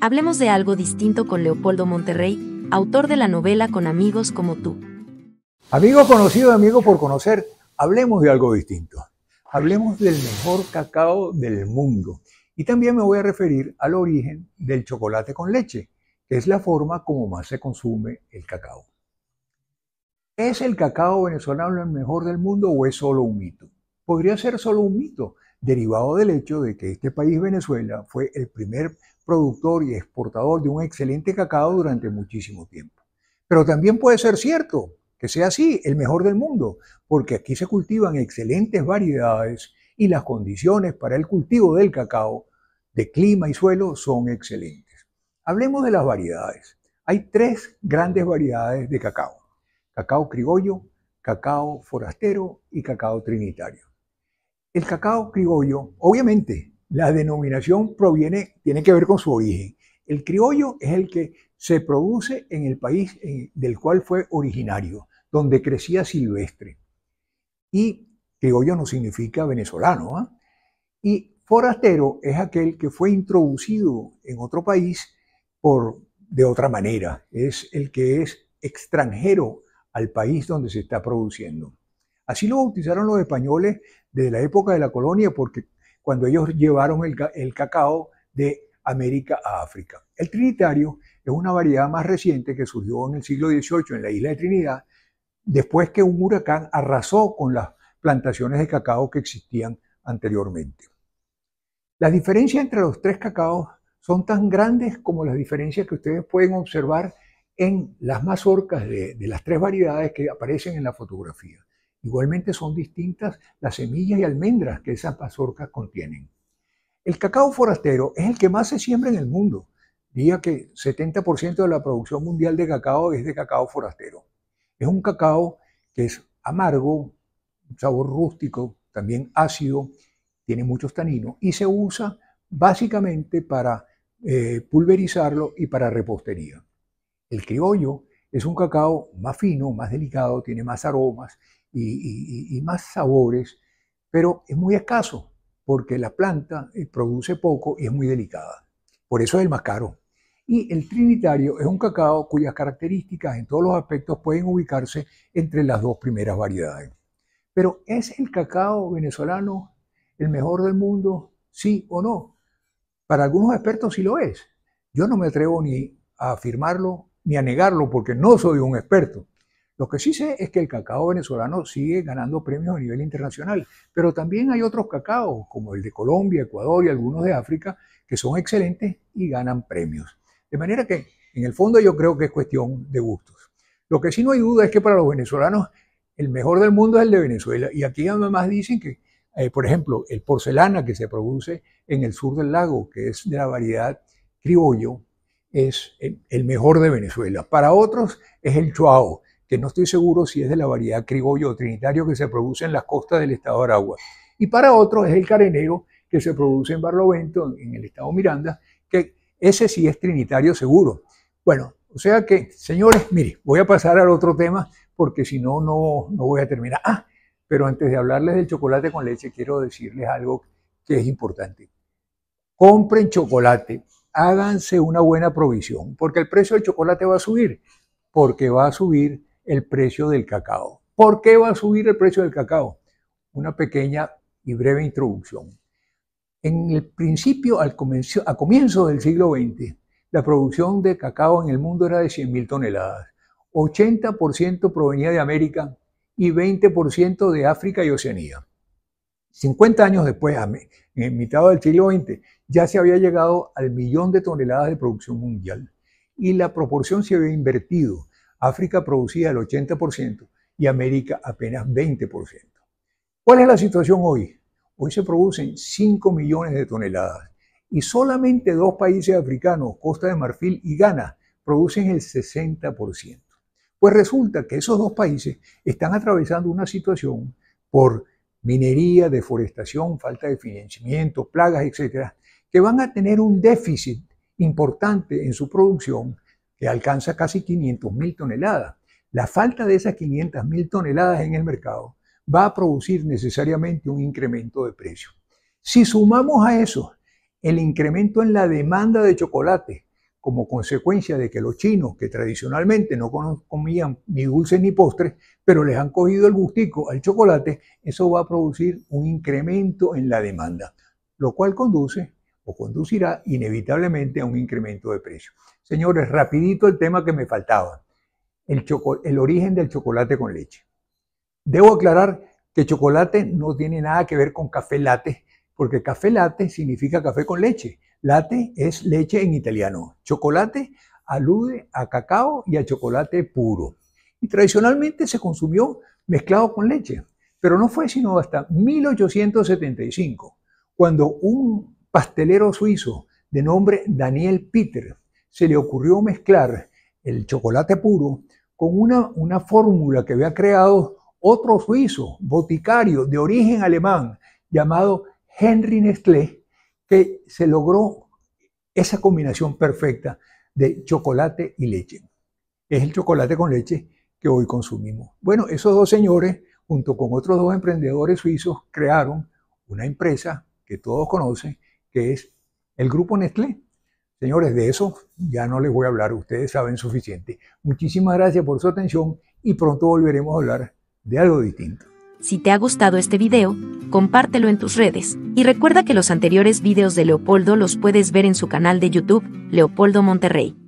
Hablemos de algo distinto con Leopoldo Monterrey, autor de la novela Con amigos como tú. Amigo conocido, amigo por conocer, hablemos de algo distinto. Hablemos del mejor cacao del mundo. Y también me voy a referir al origen del chocolate con leche, que es la forma como más se consume el cacao. ¿Es el cacao venezolano el mejor del mundo o es solo un mito? Podría ser solo un mito, derivado del hecho de que este país, Venezuela, fue el primer productor y exportador de un excelente cacao durante muchísimo tiempo. Pero también puede ser cierto que sea así, el mejor del mundo, porque aquí se cultivan excelentes variedades y las condiciones para el cultivo del cacao de clima y suelo son excelentes. Hablemos de las variedades. Hay tres grandes variedades de cacao. Cacao criollo, cacao forastero y cacao trinitario. El cacao criollo, obviamente, la denominación proviene, tiene que ver con su origen. El criollo es el que se produce en el país eh, del cual fue originario, donde crecía silvestre. Y criollo no significa venezolano. ¿ah? Y forastero es aquel que fue introducido en otro país por, de otra manera. Es el que es extranjero al país donde se está produciendo. Así lo bautizaron los españoles desde la época de la colonia porque cuando ellos llevaron el, cacao de América a África. El trinitario es una variedad más reciente que surgió en el siglo XVIII en la isla de Trinidad, después que un huracán arrasó con las plantaciones de cacao que existían anteriormente. Las diferencias entre los tres cacaos son tan grandes como las diferencias que ustedes pueden observar en las mazorcas de las tres variedades que aparecen en la fotografía. Igualmente son distintas las semillas y almendras que esas mazorcas contienen. El cacao forastero es el que más se siembra en el mundo. Día que 70% de la producción mundial de cacao es de cacao forastero. Es un cacao que es amargo, sabor rústico, también ácido, tiene muchos taninos y se usa básicamente para eh, pulverizarlo y para repostería. El criollo es un cacao más fino, más delicado, tiene más aromas y, más sabores, pero es muy escaso porque la planta eh, produce poco y es muy delicada. Por eso es el más caro. Y el trinitario es un cacao cuyas características en todos los aspectos pueden ubicarse entre las dos primeras variedades. Pero ¿es el cacao venezolano el mejor del mundo? Sí o no. Para algunos expertos sí lo es. Yo no me atrevo ni a afirmarlo ni a negarlo porque no soy un experto. Lo que sí sé es que el cacao venezolano sigue ganando premios a nivel internacional, pero también hay otros cacaos, como el de Colombia, Ecuador y algunos de África, que son excelentes y ganan premios. De manera que, en el fondo, yo creo que es cuestión de gustos. Lo que sí no hay duda es que para los venezolanos el mejor del mundo es el de Venezuela. Y aquí además dicen que, eh, por ejemplo, el porcelana que se produce en el sur del lago, que es de la variedad criollo, es el mejor de Venezuela. Para otros es el chuao, que no estoy seguro si es de la variedad criollo o trinitario que se produce en las costas del estado de Aragua. Y para otro es el carenero que se produce en Barlovento, en el estado Miranda, que ese sí es trinitario seguro. Bueno, o sea que, señores, mire, voy a pasar al otro tema porque si no, no, voy a terminar. Ah, pero antes de hablarles del chocolate con leche, quiero decirles algo que es importante. Compren chocolate, háganse una buena provisión, porque el precio del chocolate va a subir, porque va a subir el precio del cacao. ¿Por qué va a subir el precio del cacao? Una pequeña y breve introducción. En el principio, al comienzo, a comienzo del siglo XX, la producción de cacao en el mundo era de 100.000 toneladas. 80% provenía de América y 20% de África y Oceanía. 50 años después, en mitad del siglo XX, ya se había llegado al millón de toneladas de producción mundial y la proporción se había invertido. África producía el 80% y América apenas 20%. ¿Cuál es la situación hoy? Hoy se producen 5 millones de toneladas y solamente dos países africanos, Costa de Marfil y Ghana, producen el 60%. Pues resulta que esos dos países están atravesando una situación por minería, deforestación, falta de financiamiento, plagas, etcétera, que van a tener un déficit importante en su producción que alcanza casi 500 mil toneladas. La falta de esas 500 mil toneladas en el mercado va a producir necesariamente un incremento de precio. Si sumamos a eso el incremento en la demanda de chocolate como consecuencia de que los chinos, que tradicionalmente no comían ni dulces ni postres, pero les han cogido el gustico al chocolate, eso va a producir un incremento en la demanda, lo cual conduce o conducirá inevitablemente a un incremento de precio. Señores, rapidito el tema que me faltaba, el, origen del chocolate con leche. Debo aclarar que chocolate no tiene nada que ver con café latte, porque café latte significa café con leche. Latte es leche en italiano. Chocolate alude a cacao y a chocolate puro. Y tradicionalmente se consumió mezclado con leche, pero no fue sino hasta 1875, cuando un pastelero suizo de nombre Daniel Peter se le ocurrió mezclar el chocolate puro con una, una fórmula que había creado otro suizo, boticario de origen alemán, llamado Henry Nestlé, que se logró esa combinación perfecta de chocolate y leche. Es el chocolate con leche que hoy consumimos. Bueno, esos dos señores, junto con otros dos emprendedores suizos, crearon una empresa que todos conocen, que es el Grupo Nestlé. Señores, de eso ya no les voy a hablar, ustedes saben suficiente. Muchísimas gracias por su atención y pronto volveremos a hablar de algo distinto. Si te ha gustado este video, compártelo en tus redes y recuerda que los anteriores videos de Leopoldo los puedes ver en su canal de YouTube, Leopoldo Monterrey.